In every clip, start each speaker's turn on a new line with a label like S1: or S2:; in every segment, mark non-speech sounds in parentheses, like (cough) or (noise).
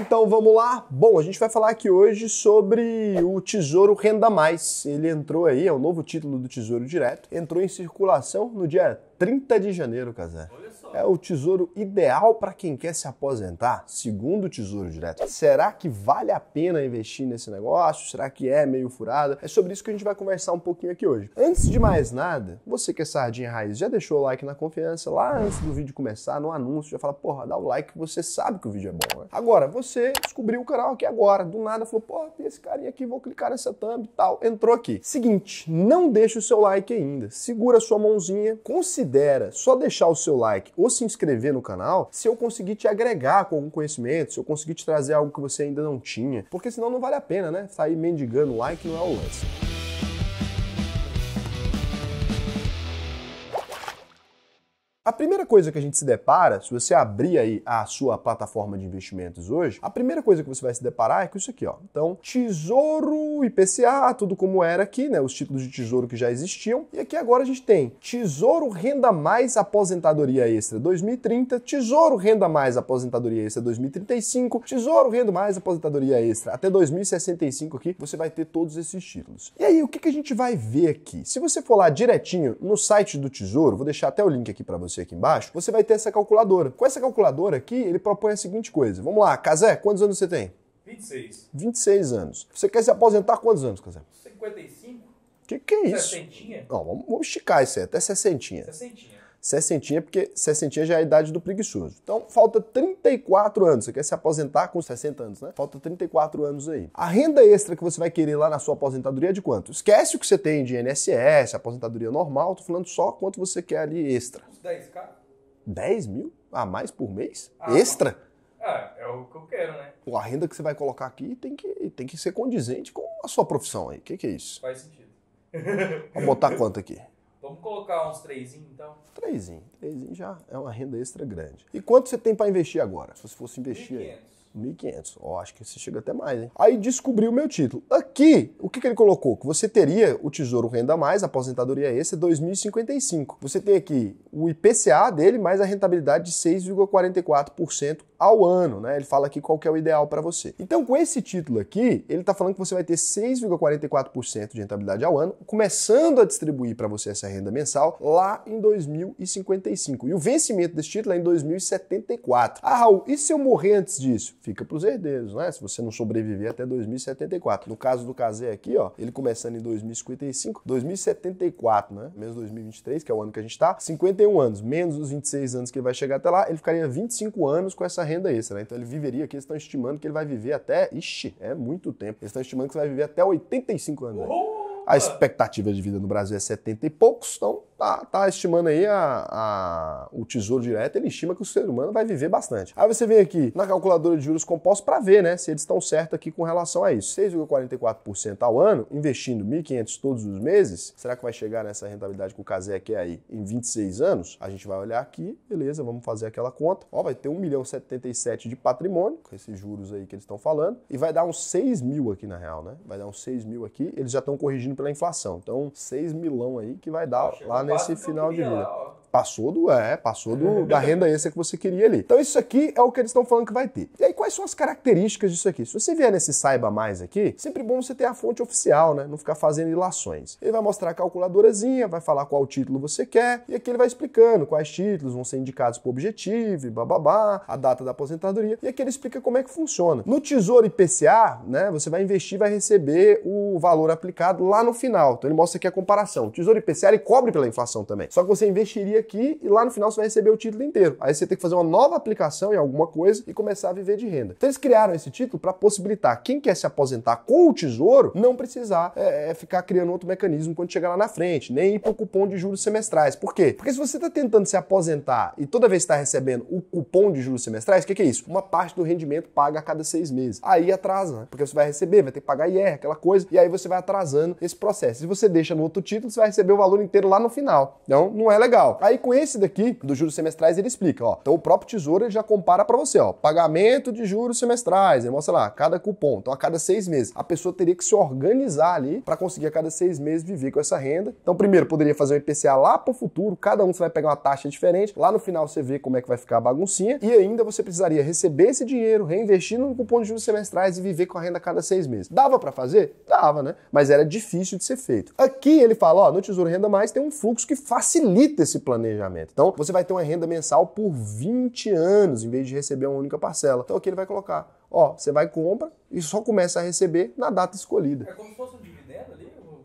S1: Então vamos lá? Bom, a gente vai falar aqui hoje sobre o Tesouro Renda Mais. Ele entrou aí, é o novo título do Tesouro Direto, entrou em circulação no dia 30 de janeiro, Casé. Olha é o tesouro ideal para quem quer se aposentar, segundo o Tesouro Direto. Será que vale a pena investir nesse negócio? Será que é meio furada? É sobre isso que a gente vai conversar um pouquinho aqui hoje. Antes de mais nada, você que é sardinha raiz, já deixou o like na confiança lá antes do vídeo começar, no anúncio, já fala, porra, dá o like, você sabe que o vídeo é bom. Né? Agora, você descobriu o canal aqui agora, do nada falou, porra, tem esse carinha aqui, vou clicar nessa thumb e tal, entrou aqui. Seguinte, não deixa o seu like ainda, segura a sua mãozinha, considera só deixar o seu like ou se inscrever no canal se eu conseguir te agregar com algum conhecimento, se eu conseguir te trazer algo que você ainda não tinha. Porque senão não vale a pena, né? Sair mendigando like não é o lance. A primeira coisa que a gente se depara, se você abrir aí a sua plataforma de investimentos hoje, a primeira coisa que você vai se deparar é com isso aqui, ó. Então, Tesouro IPCA, tudo como era aqui, né? Os títulos de tesouro que já existiam. E aqui agora a gente tem Tesouro Renda Mais Aposentadoria Extra 2030, Tesouro Renda Mais Aposentadoria Extra 2035, Tesouro Renda Mais Aposentadoria Extra até 2065 aqui, você vai ter todos esses títulos. E aí, o que, que a gente vai ver aqui? Se você for lá direitinho no site do Tesouro, vou deixar até o link aqui para você você aqui embaixo, você vai ter essa calculadora. Com essa calculadora aqui, ele propõe a seguinte coisa. Vamos lá, Casé, quantos anos você tem? 26. 26 anos. Você quer se aposentar quantos anos, Casé? 55. Que que é isso? 60. Não, vamos, vamos esticar isso aí, até 60. Sessentinha. 60 porque 60 já é a idade do preguiçoso. Então, falta 34 anos. Você quer se aposentar com 60 anos, né? Falta 34 anos aí. A renda extra que você vai querer lá na sua aposentadoria é de quanto? Esquece o que você tem de INSS, aposentadoria normal, tô falando só quanto você quer ali extra. 10k? 10 mil a mais por mês? Ah, extra? Ah, é o que eu quero, né? Pô, a renda que você vai colocar aqui tem que, tem que ser condizente com a sua profissão aí. O que, que é isso? Faz sentido. Vamos botar quanto aqui? Vamos colocar uns treizinho, então? Treizinho. Treizinho já é uma renda extra grande. E quanto você tem para investir agora? Se você fosse investir... 1.500. 1.500. Ó, oh, acho que você chega até mais, hein? Aí descobri o meu título. Aqui, o que, que ele colocou? Que você teria o Tesouro Renda Mais, aposentadoria é esse, 2055. É você tem aqui o IPCA dele, mais a rentabilidade de 6,44% ao ano, né? Ele fala aqui qual que é o ideal para você. Então, com esse título aqui, ele está falando que você vai ter 6,44% de rentabilidade ao ano, começando a distribuir para você essa renda mensal lá em 2055. E o vencimento desse título é em 2074. Ah, Raul, e se eu morrer antes disso? fica para os herdeiros, né? Se você não sobreviver até 2074. No caso do Casé aqui, ó, ele começando em 2055, 2074, né? Menos 2023, que é o ano que a gente está, 51 anos, menos os 26 anos que ele vai chegar até lá, ele ficaria 25 anos com essa renda extra, né? Então ele viveria aqui, eles estão estimando que ele vai viver até, ixi, é muito tempo. Eles estão estimando que você vai viver até 85 anos. Né? A expectativa de vida no Brasil é 70 e poucos, então tá, tá estimando aí a, a, o Tesouro Direto, ele estima que o ser humano vai viver bastante. Aí você vem aqui na calculadora de juros compostos para ver, né, se eles estão certos aqui com relação a isso. 6,44% ao ano, investindo 1.500 todos os meses, será que vai chegar nessa rentabilidade que o Casé quer aí em 26 anos? A gente vai olhar aqui, beleza, vamos fazer aquela conta. Ó, vai ter 1 milhão 77 de patrimônio, com esses juros aí que eles estão falando, e vai dar uns 6 mil aqui na real, né? Vai dar uns 6 mil aqui, eles já estão corrigindo pela inflação. Então, 6 milão aí que vai dar tá lá nesse final de vida. Passou do é, passou do, é, é da renda extra que você queria ali. Então isso aqui é o que eles estão falando que vai ter. E aí quais são as características disso aqui? Se você vier nesse saiba mais aqui, sempre bom você ter a fonte oficial, né? Não ficar fazendo ilações. Ele vai mostrar a calculadorazinha, vai falar qual título você quer e aqui ele vai explicando quais títulos vão ser indicados por objetivo, bababá, a data da aposentadoria e aqui ele explica como é que funciona. No Tesouro IPCA, né? Você vai investir, vai receber o valor aplicado lá no final. Então ele mostra aqui a comparação. O Tesouro IPCA ele cobre pela inflação também. Só que você investiria aqui e lá no final você vai receber o título inteiro. Aí você tem que fazer uma nova aplicação em alguma coisa e começar a viver de renda. Então eles criaram esse título para possibilitar quem quer se aposentar com o tesouro não precisar é, é, ficar criando outro mecanismo quando chegar lá na frente, nem ir para o cupom de juros semestrais. Por quê? Porque se você está tentando se aposentar e toda vez está recebendo o cupom de juros semestrais, o que, que, é isso? Uma parte do rendimento paga a cada seis meses. Aí atrasa, né? porque você vai receber, vai ter que pagar IR, aquela coisa, e aí você vai atrasando esse processo. Se você deixa no outro título, você vai receber o valor inteiro lá no final. Então, não é legal. Aí Aí com esse daqui, dos juros semestrais, ele explica, ó. Então o próprio Tesouro ele já compara para você, ó. Pagamento de juros semestrais, ele mostra lá, cada cupom. Então a cada seis meses. A pessoa teria que se organizar ali para conseguir a cada seis meses viver com essa renda. Então primeiro poderia fazer um IPCA lá para o futuro, cada um você vai pegar uma taxa diferente. Lá no final você vê como é que vai ficar a baguncinha. E ainda você precisaria receber esse dinheiro, reinvestir no cupom de juros semestrais e viver com a renda a cada seis meses. Dava para fazer? Dava, né? Mas era difícil de ser feito. Aqui ele fala, ó, no Tesouro Renda Mais tem um fluxo que facilita esse plano planejamento. Então, você vai ter uma renda mensal por 20 anos, em vez de receber uma única parcela. Então, aqui ele vai colocar, ó, você vai compra e só começa a receber na data escolhida. É como se fosse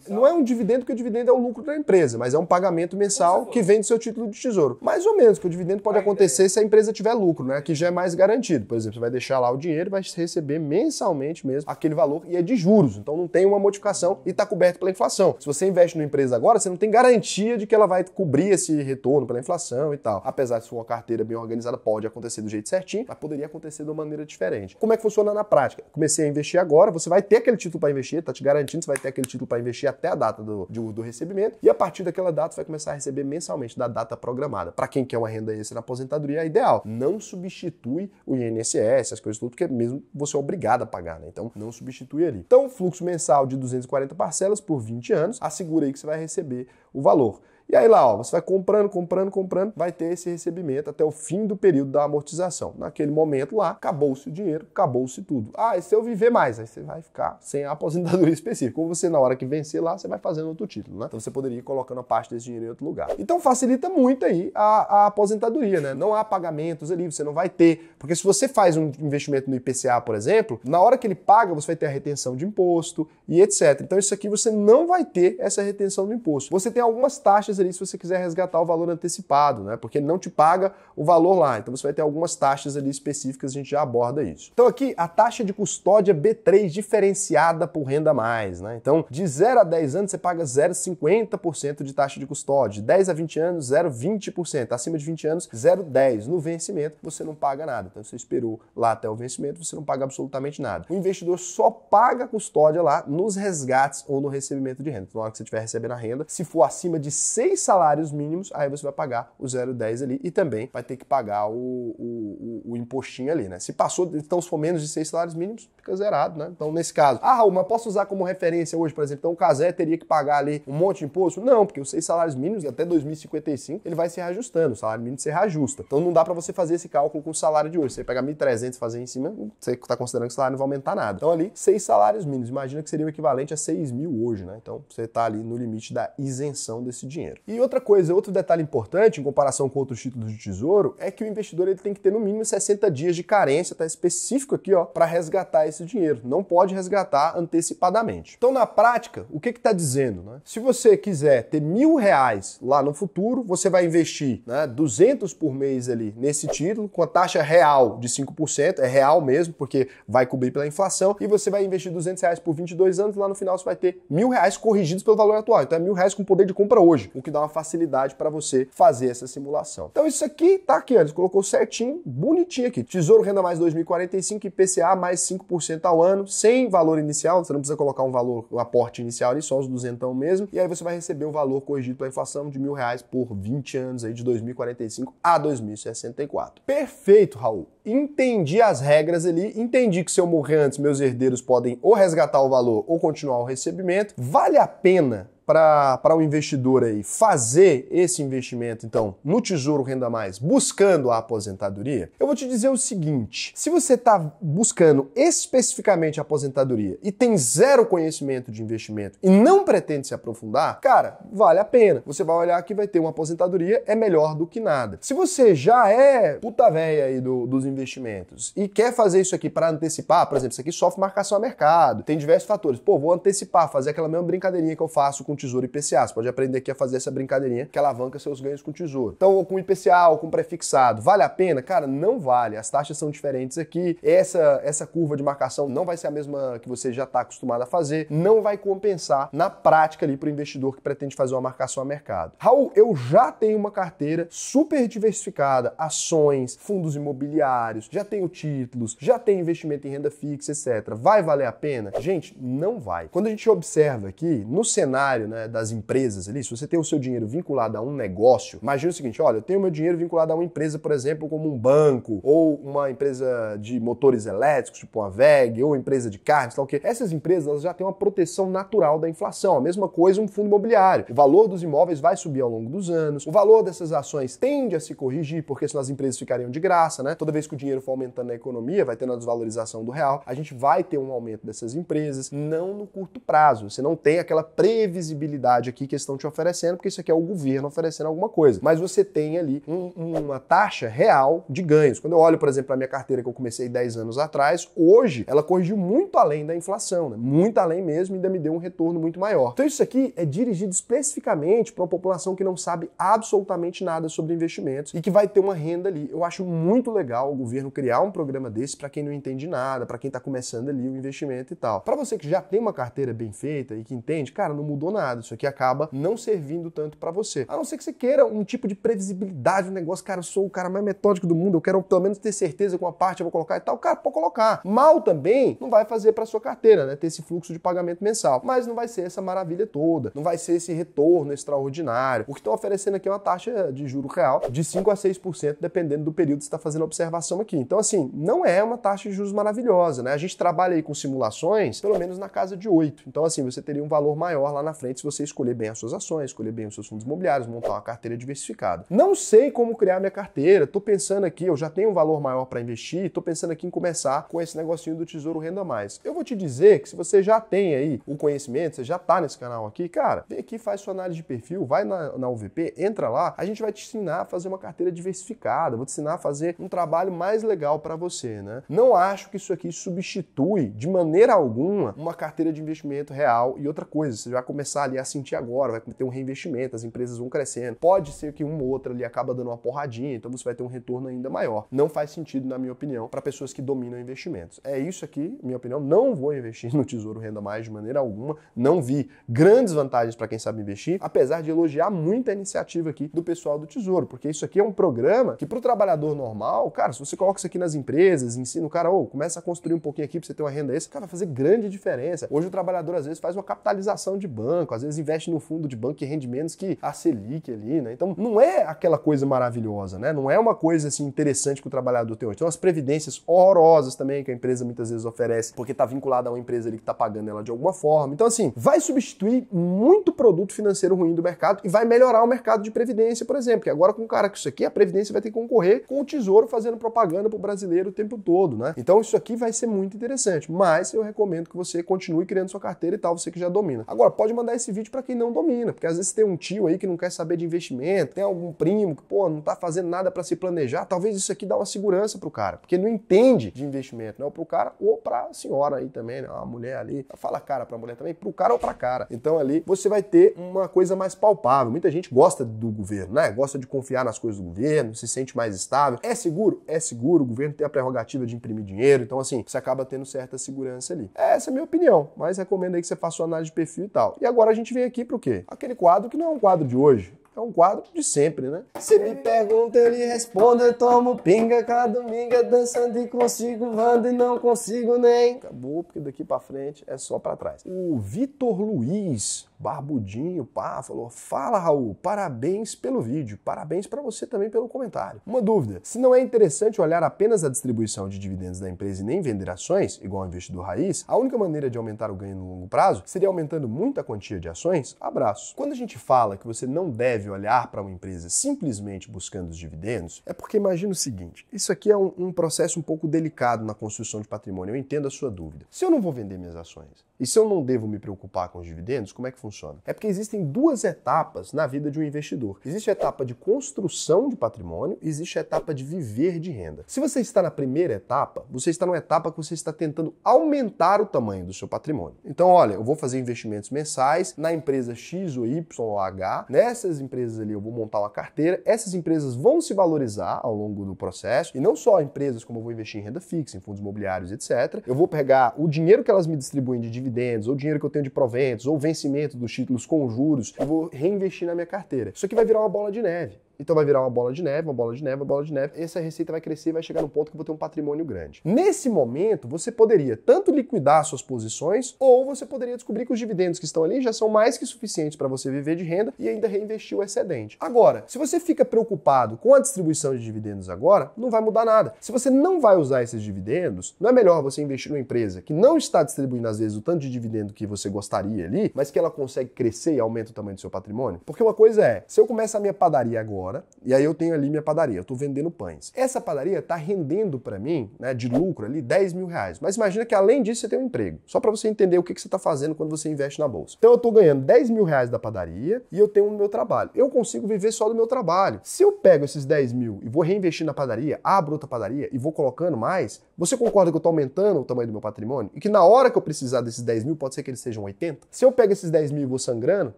S1: não é um dividendo, porque o dividendo é o lucro da empresa, mas é um pagamento mensal que vem do seu título de tesouro. Mais ou menos, porque o dividendo pode acontecer se a empresa tiver lucro, né? Que já é mais garantido. Por exemplo, você vai deixar lá o dinheiro, vai receber mensalmente mesmo aquele valor e é de juros. Então não tem uma modificação e está coberto pela inflação. Se você investe numa empresa agora, você não tem garantia de que ela vai cobrir esse retorno pela inflação e tal. Apesar de ser uma carteira bem organizada pode acontecer do jeito certinho, mas poderia acontecer de uma maneira diferente. Como é que funciona na prática? Comecei a investir agora, você vai ter aquele título para investir, tá te garantindo, você vai ter aquele título para investir até a data do, de, do recebimento, e a partir daquela data vai começar a receber mensalmente da data programada. Para quem quer uma renda extra na aposentadoria, é ideal. Não substitui o INSS, as coisas tudo, porque mesmo você é obrigado a pagar, né? Então não substitui ali. Então, fluxo mensal de 240 parcelas por 20 anos, assegura aí que você vai receber o valor. E aí lá, ó, você vai comprando, comprando, comprando, vai ter esse recebimento até o fim do período da amortização. Naquele momento lá, acabou-se o dinheiro, acabou-se tudo. Ah, e se eu viver mais? Aí você vai ficar sem a aposentadoria (laughs) específica. Ou você, na hora que vencer lá, você vai fazendo outro título, né? Então você poderia ir colocando a parte desse dinheiro em outro lugar. Então facilita muito aí a, a aposentadoria, né? Não há pagamentos ali, você não vai ter. Porque se você faz um investimento no IPCA, por exemplo, na hora que ele paga, você vai ter a retenção de imposto e etc. Então isso aqui você não vai ter essa retenção do imposto. Você tem algumas taxas taxas ali se você quiser resgatar o valor antecipado, né? Porque ele não te paga o valor lá. Então você vai ter algumas taxas ali específicas, a gente já aborda isso. Então aqui a taxa de custódia B3 diferenciada por renda mais, né? Então de 0 a 10 anos você paga 0,50% de taxa de custódia, de 10 a 20 anos 0,20%, acima de 20 anos 0,10. No vencimento você não paga nada. Então você esperou lá até o vencimento, você não paga absolutamente nada. O investidor só paga a custódia lá nos resgates ou no recebimento de renda. Então na hora que você estiver recebendo a renda, se for acima de 100 seis salários mínimos, aí você vai pagar o 0,10 ali e também vai ter que pagar o, o, o, o impostinho ali, né? Se passou, então se for menos de seis salários mínimos, fica zerado, né? Então, nesse caso, ah, Raul, mas posso usar como referência hoje, por exemplo, então o Casé teria que pagar ali um monte de imposto? Não, porque os seis salários mínimos até 2055 ele vai se reajustando, o salário mínimo se reajusta. Então não dá para você fazer esse cálculo com o salário de hoje. Você pegar 1.300 e fazer em cima, você está considerando que o salário não vai aumentar nada. Então ali, seis salários mínimos, imagina que seria o equivalente a 6 mil hoje, né? Então você está ali no limite da isenção desse dinheiro dinheiro. E outra coisa, outro detalhe importante em comparação com outros títulos de tesouro é que o investidor ele tem que ter no mínimo 60 dias de carência, tá específico aqui, ó, para resgatar esse dinheiro. Não pode resgatar antecipadamente. Então, na prática, o que que tá dizendo, né? Se você quiser ter mil reais lá no futuro, você vai investir, né, 200 por mês ali nesse título, com a taxa real de 5%, é real mesmo, porque vai cobrir pela inflação, e você vai investir 200 reais por 22 anos, lá no final você vai ter mil reais corrigidos pelo valor atual. Então, é mil reais com poder de compra hoje. O que dá uma facilidade para você fazer essa simulação. Então isso aqui tá aqui, Anderson, colocou certinho, bonitinho aqui. Tesouro Renda Mais 2045, PCA mais 5% ao ano, sem valor inicial, você não precisa colocar um valor, um aporte inicial ali, só os duzentão mesmo, e aí você vai receber o valor corrigido pela inflação de mil reais por 20 anos aí, de 2045 a 2064. Perfeito, Raul. Entendi as regras ali, entendi que se eu morrer antes, meus herdeiros podem ou resgatar o valor ou continuar o recebimento. Vale a pena para o um investidor aí fazer esse investimento, então, no Tesouro Renda Mais, buscando a aposentadoria, eu vou te dizer o seguinte: se você está buscando especificamente a aposentadoria e tem zero conhecimento de investimento e não pretende se aprofundar, cara, vale a pena. Você vai olhar que vai ter uma aposentadoria, é melhor do que nada. Se você já é puta véia aí do, dos investimentos e quer fazer isso aqui para antecipar, por exemplo, isso aqui sofre marcação a mercado, tem diversos fatores. Pô, vou antecipar, fazer aquela mesma brincadeirinha que eu faço com com Tesouro IPCA. Você pode aprender aqui a fazer essa brincadeirinha que alavanca seus ganhos com Tesouro. Então, ou com IPCA ou com prefixado, vale a pena? Cara, não vale. As taxas são diferentes aqui. Essa, essa curva de marcação não vai ser a mesma que você já está acostumado a fazer. Não vai compensar na prática ali para o investidor que pretende fazer uma marcação a mercado. Raul, eu já tenho uma carteira super diversificada, ações, fundos imobiliários, já tenho títulos, já tenho investimento em renda fixa, etc. Vai valer a pena? Gente, não vai. Quando a gente observa aqui no cenário né, das empresas ali, se você tem o seu dinheiro vinculado a um negócio, imagina o seguinte: olha, eu tenho meu dinheiro vinculado a uma empresa, por exemplo, como um banco, ou uma empresa de motores elétricos, tipo uma VEG, ou empresa de carros, tal o que. Essas empresas elas já têm uma proteção natural da inflação. A mesma coisa um fundo imobiliário. O valor dos imóveis vai subir ao longo dos anos, o valor dessas ações tende a se corrigir, porque senão as empresas ficariam de graça, né? Toda vez que o dinheiro for aumentando na economia, vai tendo a desvalorização do real, a gente vai ter um aumento dessas empresas, não no curto prazo. Você não tem aquela previsibilidade visibilidade aqui que estão te oferecendo, porque isso aqui é o governo oferecendo alguma coisa. Mas você tem ali um, uma taxa real de ganhos. Quando eu olho, por exemplo, para minha carteira que eu comecei 10 anos atrás, hoje ela corrigiu muito além da inflação, né? muito além mesmo, e ainda me deu um retorno muito maior. Então isso aqui é dirigido especificamente para uma população que não sabe absolutamente nada sobre investimentos e que vai ter uma renda ali. Eu acho muito legal o governo criar um programa desse para quem não entende nada, para quem está começando ali o investimento e tal. Para você que já tem uma carteira bem feita e que entende, cara, não mudou nada nada. Isso aqui acaba não servindo tanto para você. A não ser que você queira um tipo de previsibilidade, um negócio, cara, eu sou o cara mais metódico do mundo, eu quero pelo menos ter certeza que uma parte eu vou colocar e tal, cara, pode colocar. Mal também não vai fazer para sua carteira, né? Ter esse fluxo de pagamento mensal. Mas não vai ser essa maravilha toda, não vai ser esse retorno extraordinário. O que estão oferecendo aqui é uma taxa de juro real de 5 a 6%, dependendo do período que você está fazendo a observação aqui. Então, assim, não é uma taxa de juros maravilhosa, né? A gente trabalha aí com simulações, pelo menos na casa de 8. Então, assim, você teria um valor maior lá na frente principalmente se você escolher bem as suas ações, escolher bem os seus fundos imobiliários, montar uma carteira diversificada. Não sei como criar minha carteira, estou pensando aqui, eu já tenho um valor maior para investir, estou pensando aqui em começar com esse negocinho do Tesouro Renda Mais. Eu vou te dizer que se você já tem aí o conhecimento, você já está nesse canal aqui, cara, vem aqui, faz sua análise de perfil, vai na, na UVP, entra lá, a gente vai te ensinar a fazer uma carteira diversificada, vou te ensinar a fazer um trabalho mais legal para você, né? Não acho que isso aqui substitui de maneira alguma uma carteira de investimento real e outra coisa, você vai começar ali a sentir agora, vai ter um reinvestimento, as empresas vão crescendo. Pode ser que uma ou outra ali acaba dando uma porradinha, então você vai ter um retorno ainda maior. Não faz sentido, na minha opinião, para pessoas que dominam investimentos. É isso aqui, minha opinião. Não vou investir (laughs) no Tesouro Renda Mais de maneira alguma. Não vi grandes vantagens para quem sabe investir, apesar de elogiar muito a iniciativa aqui do pessoal do Tesouro, porque isso aqui é um programa que para o trabalhador normal, cara, se você coloca isso aqui nas empresas, ensina o cara, ou oh, começa a construir um pouquinho aqui para você ter uma renda extra, cara, vai fazer grande diferença. Hoje o trabalhador às vezes faz uma capitalização de banco, às vezes investe no fundo de banco que rende menos que a Selic ali, né? Então não é aquela coisa maravilhosa, né? Não é uma coisa assim interessante que o trabalhador tem hoje. Então as previdências horrorosas também que a empresa muitas vezes oferece, porque está vinculada a uma empresa ali que está pagando ela de alguma forma. Então assim, vai substituir muito produto financeiro ruim do mercado e vai melhorar o mercado de previdência, por exemplo, que agora com o cara que isso aqui, a previdência vai ter que concorrer com o Tesouro fazendo propaganda para o brasileiro o tempo todo, né? Então isso aqui vai ser muito interessante, mas eu recomendo que você continue criando sua carteira e tal, você que já domina. Agora, pode mandar esse vídeo para quem não domina, porque às vezes tem um tio aí que não quer saber de investimento, tem algum primo que, pô, não tá fazendo nada para se planejar, talvez isso aqui dá uma segurança pro cara, porque não entende de investimento, não, né, Ou pro cara ou pra senhora aí também, né? A mulher ali, fala cara pra mulher também, pro cara ou pra cara. Então ali você vai ter uma coisa mais palpável. Muita gente gosta do governo, né? Gosta de confiar nas coisas do governo, se sente mais estável. É seguro? É seguro, o governo tem a prerrogativa de imprimir dinheiro, então assim, você acaba tendo certa segurança ali. Essa é a minha opinião, mas recomendo aí que você faça sua análise de perfil e tal. E agora Agora a gente vem aqui para o quê? Aquele quadro que não é um quadro de hoje, é um quadro de sempre, né? Você me pergunta, eu lhe respondo, eu tomo pinga cada domingo, dançando e consigo, vando e não consigo nem. Acabou, porque daqui para frente é só para trás. O Vitor Luiz, barbudinho, pá, falou: Fala, Raul, parabéns pelo vídeo, parabéns para você também pelo comentário. Uma dúvida: se não é interessante olhar apenas a distribuição de dividendos da empresa e nem vender ações, igual ao investidor raiz, a única maneira de aumentar o ganho no longo prazo seria aumentando muito a quantia de ações? Abraço. Quando a gente fala que você não deve deve olhar para uma empresa simplesmente buscando os dividendos, é porque imagina o seguinte: isso aqui é um, um processo um pouco delicado na construção de patrimônio. Eu entendo a sua dúvida. Se eu não vou vender minhas ações, e se eu não devo me preocupar com os dividendos, como é que funciona? É porque existem duas etapas na vida de um investidor. Existe a etapa de construção de patrimônio e existe a etapa de viver de renda. Se você está na primeira etapa, você está numa etapa que você está tentando aumentar o tamanho do seu patrimônio. Então, olha, eu vou fazer investimentos mensais na empresa X ou Y ou H, nessas empresas ali eu vou montar uma carteira, essas empresas vão se valorizar ao longo do processo, e não só empresas como eu vou investir em renda fixa, em fundos imobiliários, etc. Eu vou pegar o dinheiro que elas me distribuem de dividendos dividendos, ou dinheiro que eu tenho de proventos, ou vencimento dos títulos com juros, eu vou reinvestir na minha carteira. Isso aqui vai virar uma bola de neve. Então vai virar uma bola de neve, uma bola de neve, uma bola de neve. Essa receita vai crescer e vai chegar no ponto que eu vou ter um patrimônio grande. Nesse momento, você poderia tanto liquidar suas posições, ou você poderia descobrir que os dividendos que estão ali já são mais que suficientes para você viver de renda e ainda reinvestir o excedente. Agora, se você fica preocupado com a distribuição de dividendos agora, não vai mudar nada. Se você não vai usar esses dividendos, não é melhor você investir numa empresa que não está distribuindo às vezes o tanto de dividendo que você gostaria ali, mas que ela consegue crescer e aumenta o tamanho do seu patrimônio? Porque uma coisa é, se eu começar a minha padaria agora, e aí eu tenho ali minha padaria, eu estou vendendo pães. Essa padaria está rendendo para mim, né, de lucro ali, 10 mil reais. Mas imagina que além disso você tem um emprego, só para você entender o que, que você está fazendo quando você investe na bolsa. Então eu estou ganhando 10 mil reais da padaria e eu tenho o meu trabalho. Eu consigo viver só do meu trabalho. Se eu pego esses 10 mil e vou reinvestir na padaria, abro outra padaria e vou colocando mais, você concorda que eu estou aumentando o tamanho do meu patrimônio? E que na hora que eu precisar desses 10 mil, pode ser que eles sejam 80? Se eu pego esses 10 mil e vou sangrando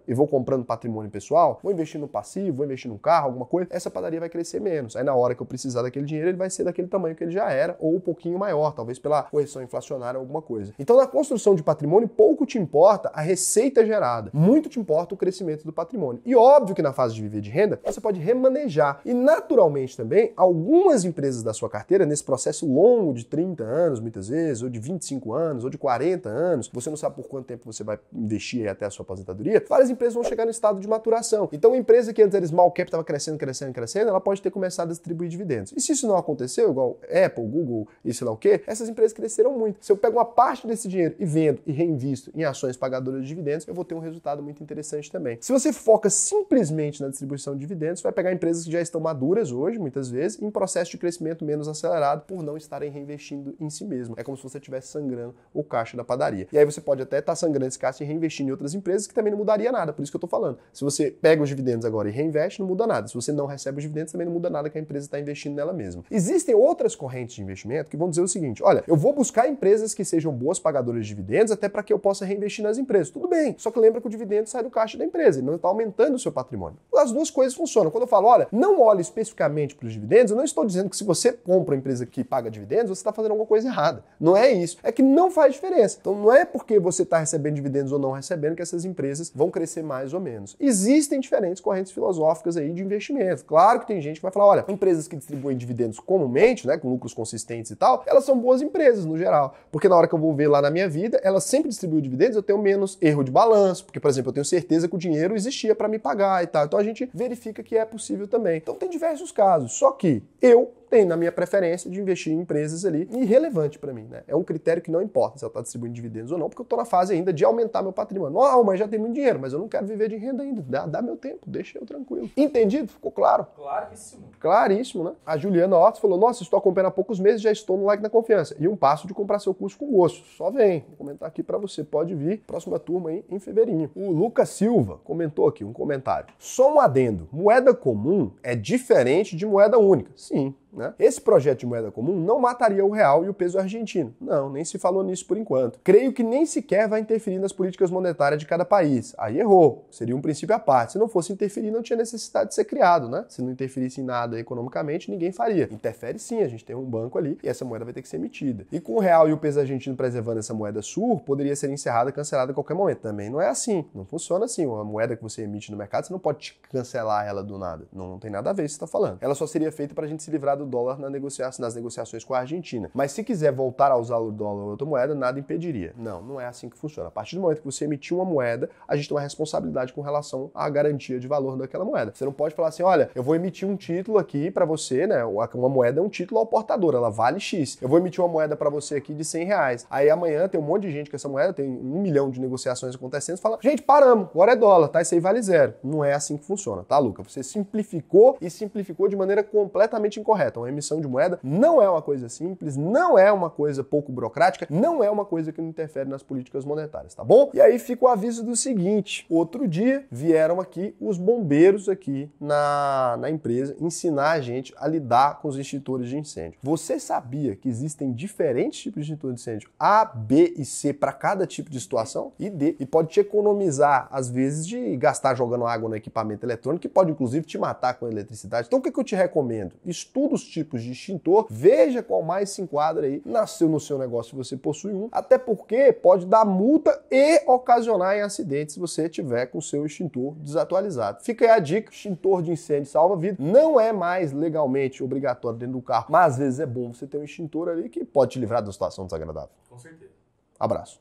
S1: e vou comprando patrimônio pessoal, vou investir no passivo, vou investir num carro, alguma coisa, essa padaria vai crescer menos. Aí na hora que eu precisar daquele dinheiro, ele vai ser daquele tamanho que ele já era, ou um pouquinho maior, talvez pela correção inflacionária ou alguma coisa. Então na construção de patrimônio, pouco te importa a receita gerada, muito te importa o crescimento do patrimônio. E óbvio que na fase de viver de renda, você pode remanejar. E naturalmente também, algumas empresas da sua carteira, nesse processo longo de 30 anos, muitas vezes, ou de 25 anos, ou de 40 anos, você não sabe por quanto tempo você vai investir até a sua aposentadoria, várias empresas vão chegar no estado de maturação. Então, empresa que antes era small cap, estava crescendo crescendo, crescendo, crescendo, ela pode ter começado a distribuir dividendos. E se isso não aconteceu, igual Apple, Google e sei lá o quê, essas empresas cresceram muito. Se eu pego uma parte desse dinheiro e vendo e reinvisto em ações pagadoras de dividendos, eu vou ter um resultado muito interessante também. Se você foca simplesmente na distribuição de dividendos, vai pegar empresas que já estão maduras hoje, muitas vezes, em processo de crescimento menos acelerado por não estarem reinvestindo em si mesmo. É como se você estivesse sangrando o caixa da padaria. E aí você pode até estar sangrando esse caixa e reinvestindo em outras empresas que também não mudaria nada. Por isso que eu estou falando. Se você pega os dividendos agora e reinveste, não muda nada. Se você não recebe os dividendos, também não muda nada que a empresa está investindo nela mesma. Existem outras correntes de investimento que vão dizer o seguinte: olha, eu vou buscar empresas que sejam boas pagadoras de dividendos até para que eu possa reinvestir nas empresas. Tudo bem, só que lembra que o dividendo sai do caixa da empresa, e não está aumentando o seu patrimônio as duas coisas funcionam. Quando eu falo, olha, não olhe especificamente para os dividendos, eu não estou dizendo que se você compra uma empresa que paga dividendos, você está fazendo alguma coisa errada. Não é isso. É que não faz diferença. Então não é porque você está recebendo dividendos ou não recebendo que essas empresas vão crescer mais ou menos. Existem diferentes correntes filosóficas aí de investimento. Claro que tem gente que vai falar, olha, empresas que distribuem dividendos comumente, né, com lucros consistentes e tal, elas são boas empresas no geral, porque na hora que eu vou ver lá na minha vida, elas sempre distribuem dividendos, eu tenho menos erro de balanço, porque por exemplo, eu tenho certeza que o dinheiro existia para me pagar e tal. Então gente verifica que é possível também. Então tem diversos casos. Só que eu tem na minha preferência de investir em empresas ali irrelevante para mim. Né? É um critério que não importa se ela está distribuindo dividendos ou não, porque eu estou na fase ainda de aumentar meu patrimônio. Ah, oh, mas já tem muito dinheiro, mas eu não quero viver de renda ainda. Dá, dá meu tempo, deixa eu tranquilo. Entendido? Ficou claro? Claríssimo. Claríssimo, né? A Juliana Ortiz falou: Nossa, estou acompanhando há poucos meses, já estou no like da confiança. E um passo de comprar seu curso com gosto. Só vem. Vou comentar aqui para você. Pode vir. Próxima turma aí em fevereirinho. O Lucas Silva comentou aqui um comentário. Só um adendo: moeda comum é diferente de moeda única. Sim, né? Esse projeto de moeda comum não mataria o real e o peso argentino. Não, nem se falou nisso por enquanto. Creio que nem sequer vai interferir nas políticas monetárias de cada país. Aí errou. Seria um princípio à parte. Se não fosse interferir, não tinha necessidade de ser criado, né? Se não interferisse em nada economicamente, ninguém faria. Interfere sim, a gente tem um banco ali e essa moeda vai ter que ser emitida. E com o real e o peso argentino preservando essa moeda sur, poderia ser encerrada, cancelada a qualquer momento. Também não é assim. Não funciona assim. Uma moeda que você emite no mercado, você não pode cancelar ela do nada. Não, não tem nada a ver isso que você está falando. Ela só seria feita para a gente se livrar usado o dólar na negocia nas negociações com a Argentina. Mas se quiser voltar a usar o dólar ou outra moeda, nada impediria. Não, não é assim que funciona. A partir do momento que você emitiu uma moeda, a gente tem uma responsabilidade com relação à garantia de valor daquela moeda. Você não pode falar assim, olha, eu vou emitir um título aqui para você, né? Uma moeda é um título ao portador, ela vale X. Eu vou emitir uma moeda para você aqui de 100 reais. Aí amanhã tem um monte de gente com essa moeda, tem um milhão de negociações acontecendo, fala, gente, paramos, agora é dólar, tá? Isso aí vale zero. Não é assim que funciona, tá, Luca? Você simplificou e simplificou de maneira completamente incorreta correta. Uma emissão de moeda não é uma coisa simples, não é uma coisa pouco burocrática, não é uma coisa que não interfere nas políticas monetárias, tá bom? E aí fica o aviso do seguinte: outro dia vieram aqui os bombeiros aqui na, na empresa ensinar a gente a lidar com os extintores de incêndio. Você sabia que existem diferentes tipos de extintor de incêndio A, B e C para cada tipo de situação? E D. E pode te economizar, às vezes, de gastar jogando água no equipamento eletrônico, que pode inclusive te matar com eletricidade. Então o que, que eu te recomendo? Estuda tipos de extintor, veja qual mais se enquadra aí. Nasceu no seu negócio se você possui um, até porque pode dar multa e ocasionar em acidentes se você tiver com seu extintor desatualizado. Fica aí a dica: extintor de incêndio salva-vida não é mais legalmente obrigatório dentro do carro, mas às vezes é bom você ter um extintor ali que pode te livrar de situação desagradável. Com certeza. Abraço.